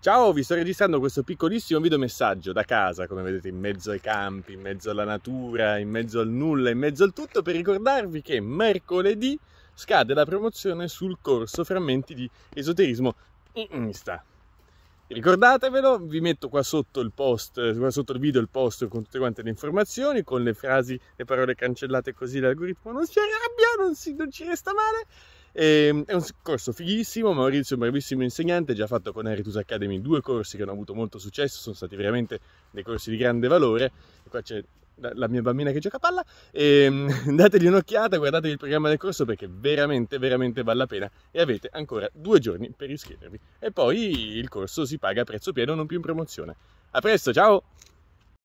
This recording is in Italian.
Ciao, vi sto registrando questo piccolissimo videomessaggio da casa, come vedete in mezzo ai campi, in mezzo alla natura, in mezzo al nulla, in mezzo al tutto, per ricordarvi che mercoledì scade la promozione sul corso Frammenti di Esoterismo Insta. Ricordatevelo, vi metto qua sotto il post, qua sotto il video il post con tutte quante le informazioni, con le frasi, le parole cancellate così l'algoritmo non si arrabbia, non, si, non ci resta male. E, ehm, è un corso fighissimo, Maurizio è un bravissimo insegnante, già fatto con Heritus Academy due corsi che hanno avuto molto successo, sono stati veramente dei corsi di grande valore. E qua c'è la mia bambina che gioca a palla e ehm, dategli un'occhiata, guardatevi il programma del corso perché veramente veramente vale la pena e avete ancora due giorni per iscrivervi e poi il corso si paga a prezzo pieno non più in promozione a presto, ciao!